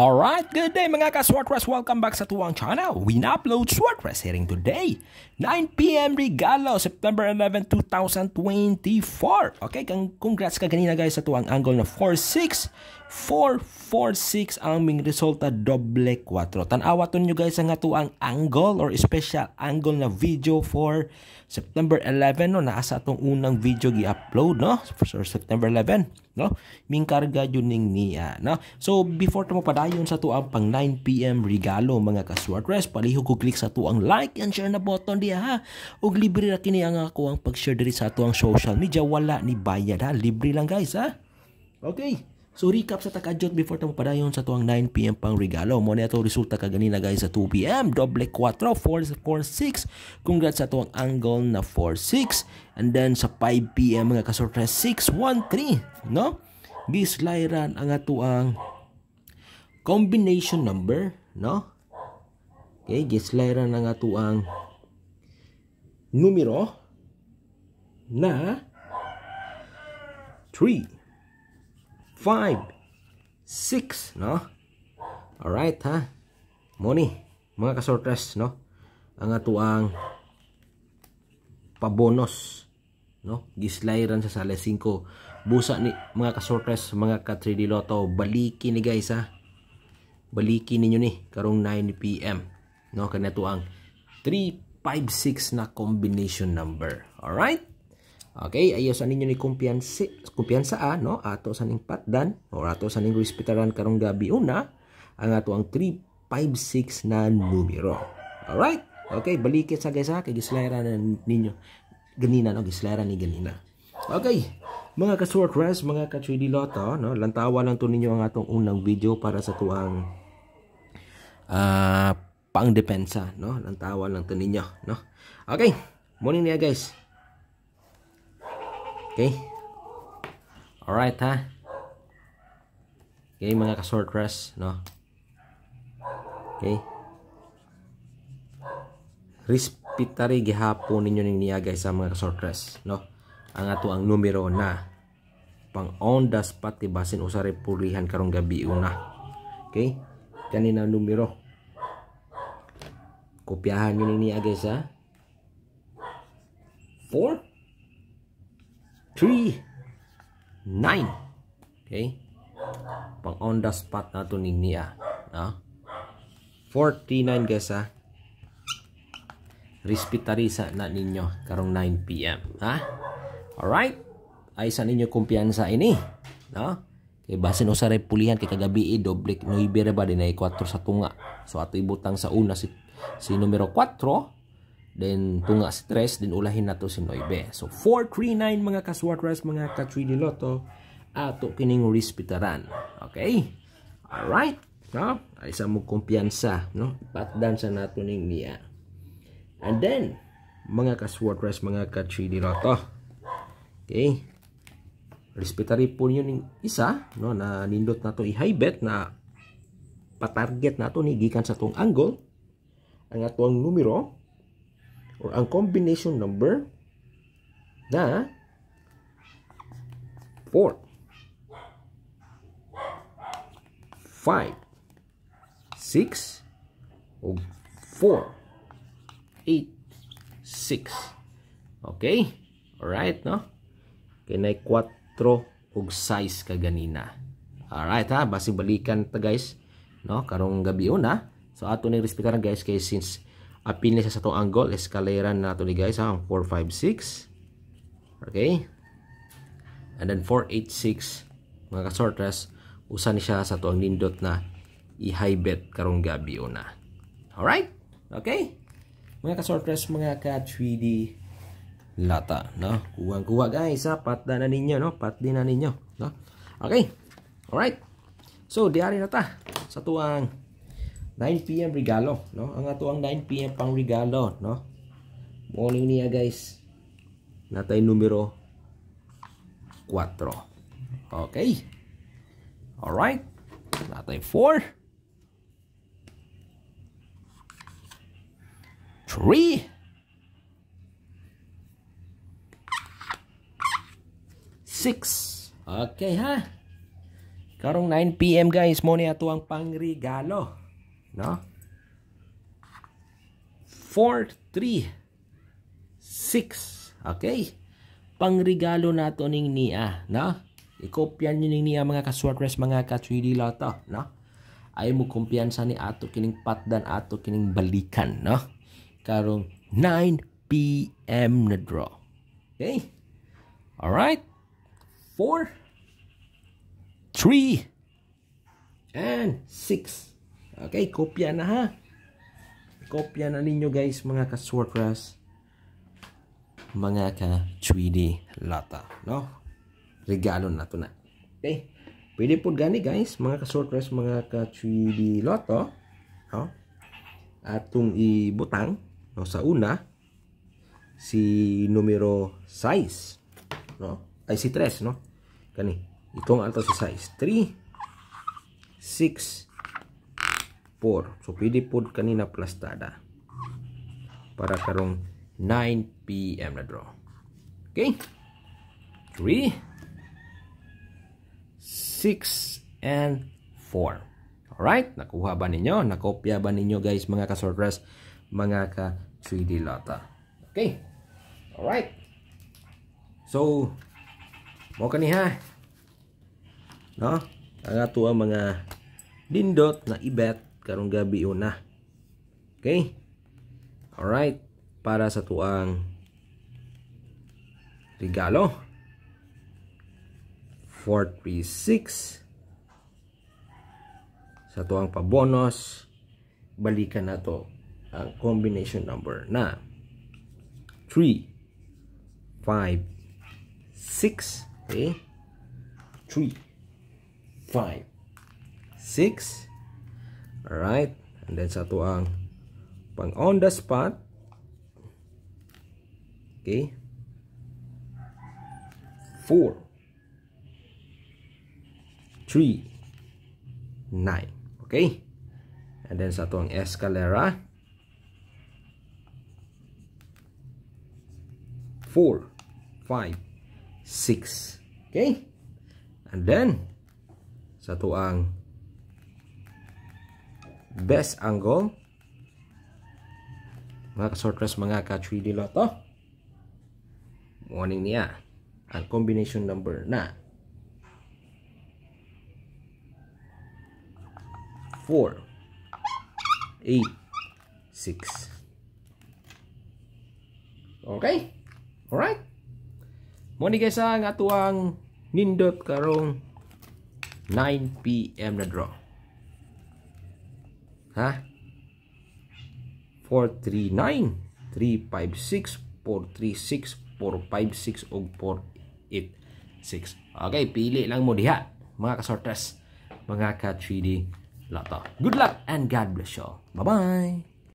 Alright, good day mga ka-Swordress! Welcome back sa tuwang channel! We upload Swordress hearing today! 9pm regalo, September 11, 2024! Okay, congrats ka ganina guys sa tuwang angle na 4 4-4-6 ang aming resulta doble 4. Tanawa to nyo guys ang atuang angle or special angle na video for September 11 no naasa atong unang video gi-upload no for September 11 no ming karga yun ning niya no so before ta mo padayon sa to pang 9 pm regalo mga kaswartres palihog ko click sa tuang like and share na button diha ha ug libre ra kini ang ako ang pag-share diri sa to social media wala ni bayad ha libre lang guys ha okay So recap sa takadjot before tamo padayon sa tuang 9 PM pang regalo. Mo na to resulta kaganina guys sa 2 PM, Double 4, 4 6. Congrats sa tuang angle na 4 6. And then sa 5 PM mga kasurprise 6 1 3, no? This layran ang atuang combination number, no? Okay, gislayran na nga tuang numero na 3. 5, 6, no? Alright, ha? Money, mga kasortres, no? Ang atuang pabonus, no? Gislairan sa sala 5. Busa ni mga kasortres, mga ka 3D Lotto, baliki ni guys, ha? Baliki ninyo ni karong 9 PM, no? Kanatuang 356 na combination number. Alright? Okay, ayo sa ninyo ni kumpiyansi, a, no? Ato sa ning patdan, o ato sa ning respetaran karong gabi una, ang ato ang 356 na numero. Alright? Okay, balikit sa guys ha, kay gislera na ninyo. Ganina, no? Gislera ni ganina. Okay, mga ka-short rest, mga ka-3D loto, no? Lantawa lang to ninyo ang atong unang video para sa tuang uh, pang-depensa, no? Lantawa lang to ninyo, no? Okay, morning niya guys. Okay? All right ha? Okay mga kasortress, no? Okay? Rispitari gihapon ninyo ning niagay sa mga kasortress, no? Ang ato ang numero na pang on the spot tibasin usa ri pulihan karong gabi una. Okay? Kanina numero. Kopyahan niyo ning guys ha. 4 3, 9. Okay? Pang on the spot na ito ni Nia. No? 49 guys ha. sa na ninyo karong 9pm. Ha? Alright? Ay sa ninyo kumpiyansa ini. No? Kay basin usa ray pulihan kay kagabi i eh, doble 9 ra ba dinay 4 sa tunga. So ato ibutang sa una si si numero 4 Then, tunga sa 3, then ulahin nato si Noybe. So, 439 mga kaswartras, mga ka-3D Lotto, ato kining rispitaran. Okay? Alright? No? Ay sa mong kumpiyansa, no? Patdan sa nato ning niya. And then, mga kaswartras, mga ka-3D Lotto. Okay? Rispitary po yun ning isa, no? Na nindot na to i-high bet na patarget na to ni gikan sa tong angle ang atong numero or ang combination number na 4, 5, 6, o 4, 8, 6. Okay? Alright, no? Kinay 4 og size ka ganina. Alright ha, basi balikan ta guys, no? Karong gabi una. So ato ni respetaran guys kay since apil niya sa sa itong angle escalera na ito ni guys ha ang 456 okay and then 486 mga kasortres usan ni siya sa tuang nindot na i-high bet karong gabi una alright okay mga kasortres mga ka 3D lata no kuwang kuwa guys ha pat na, na ninyo no pat din na ninyo no okay alright so diari na ta sa tuang 9 PM regalo, no? Ang ato ang 9 PM pang regalo, no? Morning niya, guys. Natay numero 4. Okay. All right. Natay 4. 3 6 Okay ha Karong 9pm guys mo ni ato ang regalo. No? 4, 3, 6. Okay? Pangregalo nato ning niya. No? Ikopyan nyo ning niya mga ka kaswartres, mga ka-3D to. No? Ay mo kumpiyansa ni ato kining patdan, ato kining balikan. No? Karong 9 p.m. na draw. Okay? Alright? 4, 3, and 6. Okay, kopya na ha. Kopya na ninyo guys mga ka-swordgrass. Mga ka-3D lata. No? Regalo na to na. Okay. Pwede po gani guys, mga ka-swordgrass, mga ka-3D loto. No? Atong ibutang no, sa una si numero size. no ay si 3 no kani itong alto sa size 3 6 4 so pwede po kanina plastada para karong 9pm na draw okay 3 6 and 4 alright nakuha ba ninyo nakopya ba ninyo guys mga ka kasortres mga ka 3D lota okay alright so mo kaniha no ang ato ang mga dindot na ibet karong gabi una. na okay alright para sa tuang regalo 436 sa tuang pabonus balikan na to ang combination number na 3 5 6 okay 3 5 6 Alright? And then sa to ang pang on the spot. Okay? 4 3 9. Okay? And then sa to ang escalera. 4 5 6. Okay? And then sa to ang best angle mga ka-sortress mga ka-3D loto warning niya ang combination number na 4 8 6 okay alright morning guys ang atuang nindot karong 9pm na draw Ha? 439, 356, 436, 456 o 486. Okay, pili lang mo diha mga ka kasorters, mga ka 3D loto. Good luck and God bless you. Bye-bye!